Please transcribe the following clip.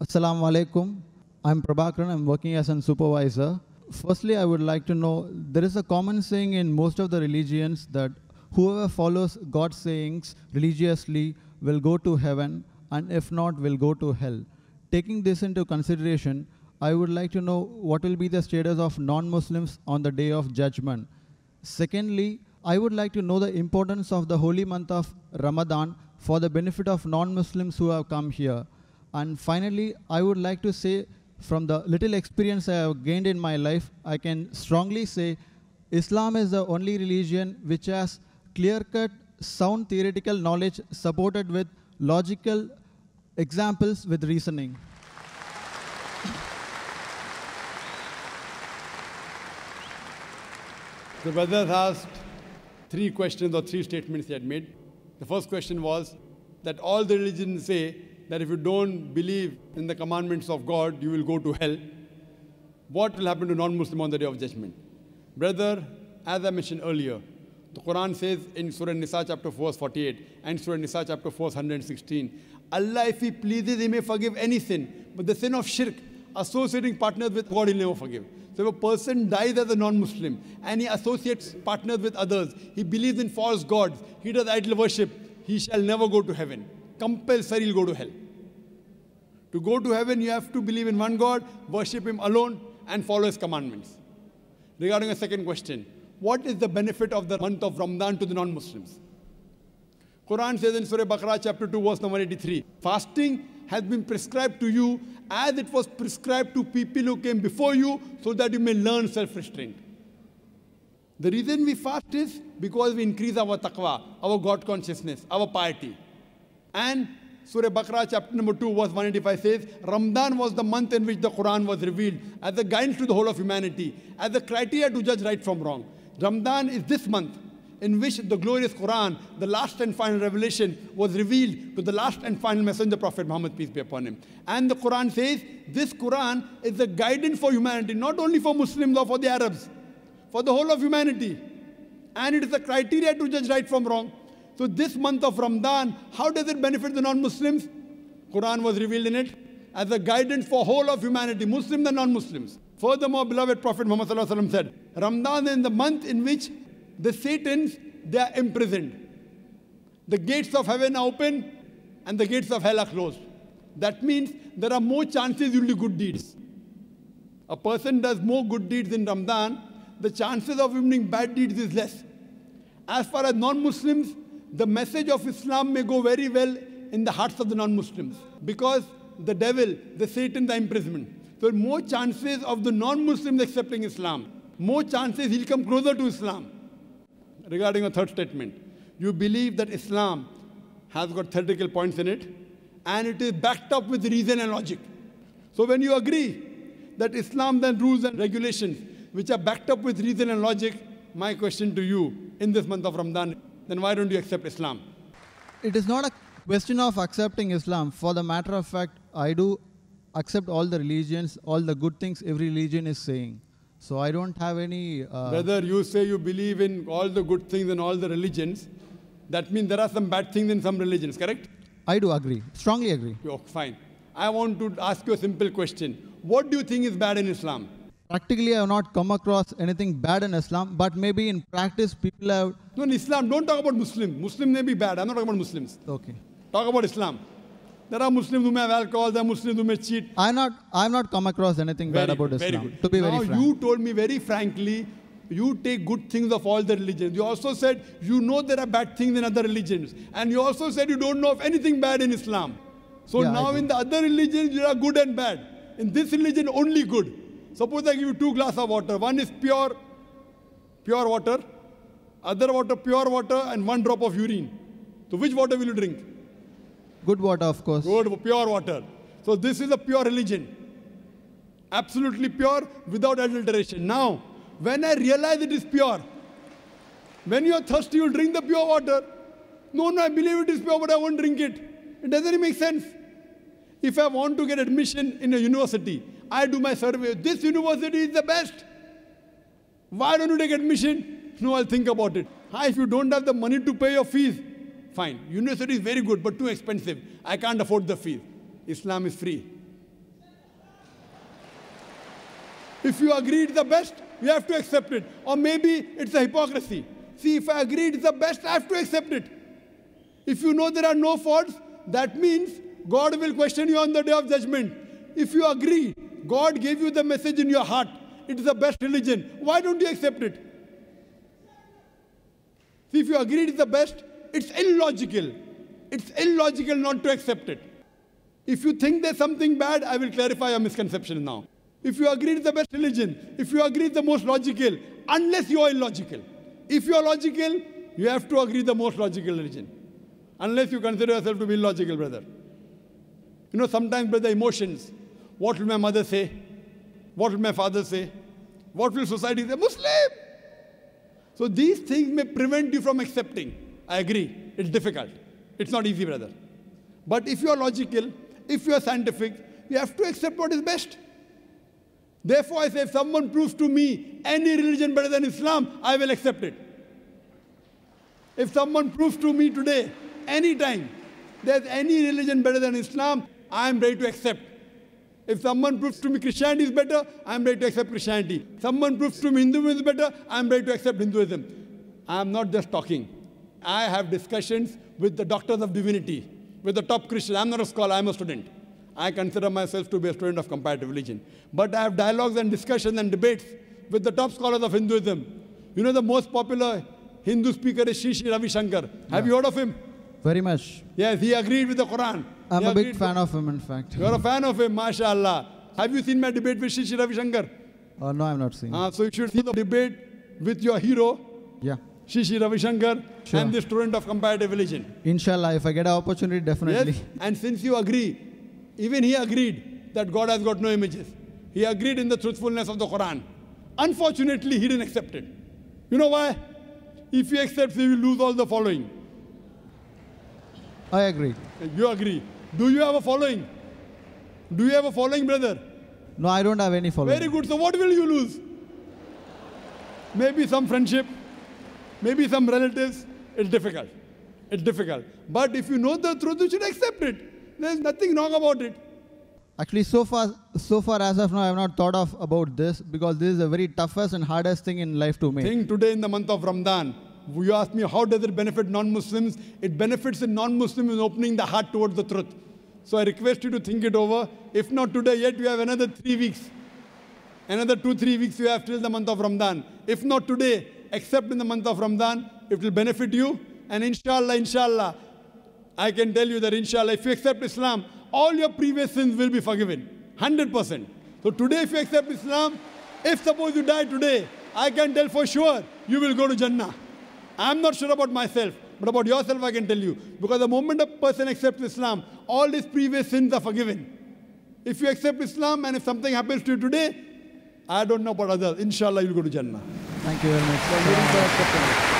Assalamu alaikum. I'm Prabhakaran. I'm working as a supervisor. Firstly, I would like to know there is a common saying in most of the religions that whoever follows God's sayings religiously will go to heaven and if not, will go to hell. Taking this into consideration, I would like to know what will be the status of non Muslims on the day of judgment. Secondly, I would like to know the importance of the holy month of Ramadan for the benefit of non Muslims who have come here and finally, I would like to say from the little experience I have gained in my life, I can strongly say Islam is the only religion which has clear-cut, sound theoretical knowledge supported with logical examples with reasoning. The brothers asked three questions or three statements he had made. The first question was that all the religions say that if you don't believe in the commandments of God, you will go to hell. What will happen to non-Muslim on the day of judgment? Brother, as I mentioned earlier, the Quran says in Surah Nisa chapter 4 verse 48 and Surah Nisa chapter 4 verse 116, Allah if He pleases, He may forgive any sin, but the sin of shirk, associating partners with God, He'll never forgive. So if a person dies as a non-Muslim and he associates partners with others, he believes in false gods, he does idol worship, he shall never go to heaven. Compulsory he'll go to hell. To go to heaven, you have to believe in one God, worship Him alone, and follow His commandments. Regarding a second question, what is the benefit of the month of Ramadan to the non-Muslims? Quran says in Surah Baqarah chapter 2 verse number 83, fasting has been prescribed to you as it was prescribed to people who came before you so that you may learn self-restraint. The reason we fast is because we increase our taqwa, our God consciousness, our piety. And Surah Baqarah chapter number 2 verse 185 says, Ramadan was the month in which the Quran was revealed as a guidance to the whole of humanity, as a criteria to judge right from wrong. Ramadan is this month in which the glorious Quran, the last and final revelation, was revealed to the last and final messenger, Prophet Muhammad, peace be upon him. And the Quran says, this Quran is a guidance for humanity, not only for Muslims or for the Arabs, for the whole of humanity. And it is a criteria to judge right from wrong. So this month of Ramadan, how does it benefit the non-Muslims? Quran was revealed in it as a guidance for whole of humanity, Muslims and non-Muslims. Furthermore, beloved Prophet Muhammad said, Ramadan is the month in which the Satans, they are imprisoned. The gates of heaven are open and the gates of hell are closed. That means there are more chances you'll do good deeds. A person does more good deeds in Ramadan, the chances of him doing bad deeds is less. As far as non-Muslims, the message of Islam may go very well in the hearts of the non Muslims because the devil, the Satan, the imprisonment. So, more chances of the non Muslims accepting Islam, more chances he'll come closer to Islam. Regarding your third statement, you believe that Islam has got theoretical points in it and it is backed up with reason and logic. So, when you agree that Islam then rules and regulations which are backed up with reason and logic, my question to you in this month of Ramadan then why don't you accept Islam? It is not a question of accepting Islam. For the matter of fact, I do accept all the religions, all the good things every religion is saying. So I don't have any. Uh, Whether you say you believe in all the good things and all the religions, that means there are some bad things in some religions, correct? I do agree, strongly agree. You're fine. I want to ask you a simple question. What do you think is bad in Islam? Practically, I have not come across anything bad in Islam, but maybe in practice, people have. No, in Islam, don't talk about Muslim. Muslim may be bad. I'm not talking about Muslims. Okay. Talk about Islam. There are Muslims who may have alcohol, there are Muslims who may cheat. I not, I've not come across anything very, bad about Islam. To be now very frank. you told me very frankly, you take good things of all the religions. You also said you know there are bad things in other religions. And you also said you don't know of anything bad in Islam. So yeah, now in the other religions, there are good and bad. In this religion, only good. Suppose I give you two glass of water. One is pure, pure water, other water, pure water, and one drop of urine. So which water will you drink? Good water, of course. Good, pure water. So this is a pure religion. Absolutely pure, without adulteration. Now, when I realize it is pure, when you are thirsty, you drink the pure water. No, no, I believe it is pure, but I won't drink it. It doesn't make sense. If I want to get admission in a university, I do my survey. This university is the best. Why don't you take admission? No, I'll think about it. Ah, if you don't have the money to pay your fees, fine. University is very good, but too expensive. I can't afford the fees. Islam is free. If you agree it's the best, you have to accept it. Or maybe it's a hypocrisy. See, if I agree it's the best, I have to accept it. If you know there are no faults, that means God will question you on the day of judgment. If you agree, God gave you the message in your heart. It is the best religion. Why don't you accept it? See, if you agree it is the best, it's illogical. It's illogical not to accept it. If you think there's something bad, I will clarify your misconception now. If you agree it's the best religion, if you agree it's the most logical, unless you are illogical. If you are logical, you have to agree the most logical religion. Unless you consider yourself to be illogical, brother. You know, sometimes by the emotions, what will my mother say? What will my father say? What will society say? Muslim! So these things may prevent you from accepting. I agree. It's difficult. It's not easy, brother. But if you are logical, if you are scientific, you have to accept what is best. Therefore, I say, if someone proves to me any religion better than Islam, I will accept it. If someone proves to me today, any time, there's any religion better than Islam, I am ready to accept. If someone proves to me Christianity is better, I am ready to accept Christianity. Someone proves to me Hinduism is better, I am ready to accept Hinduism. I am not just talking. I have discussions with the doctors of divinity, with the top Christians. I'm not a scholar, I'm a student. I consider myself to be a student of comparative religion. But I have dialogues and discussions and debates with the top scholars of Hinduism. You know the most popular Hindu speaker is Sri Sri Ravi Shankar. Yeah. Have you heard of him? Very much. Yes, he agreed with the Quran. I'm he a big fan of him, in fact. You're a fan of him, mashallah. Have you seen my debate with Shri Ravi Shankar? Uh, no, I'm not seeing. Uh, so you should see the debate with your hero. Yeah. Shishi Ravi Shankar sure. and the student of comparative religion. Inshallah, if I get an opportunity, definitely. Yes, and since you agree, even he agreed that God has got no images. He agreed in the truthfulness of the Quran. Unfortunately, he didn't accept it. You know why? If he accepts, he will lose all the following. I agree. You agree. Do you have a following? Do you have a following, brother? No, I don't have any following. Very good. So what will you lose? Maybe some friendship, maybe some relatives. It's difficult. It's difficult. But if you know the truth, you should accept it. There's nothing wrong about it. Actually, so far, so far as of now, I have not thought of about this because this is the very toughest and hardest thing in life to me. Think today in the month of Ramadan, you ask me, how does it benefit non-Muslims? It benefits the non-Muslim in opening the heart towards the truth. So I request you to think it over. If not today yet, you have another three weeks. Another two, three weeks you have till the month of Ramadan. If not today, except in the month of Ramadan, it will benefit you. And inshallah, inshallah, I can tell you that inshallah, if you accept Islam, all your previous sins will be forgiven. 100%. So today, if you accept Islam, if suppose you die today, I can tell for sure you will go to Jannah. I'm not sure about myself, but about yourself, I can tell you. Because the moment a person accepts Islam, all his previous sins are forgiven. If you accept Islam and if something happens to you today, I don't know about others. Inshallah, you'll go to Jannah. Thank you very much.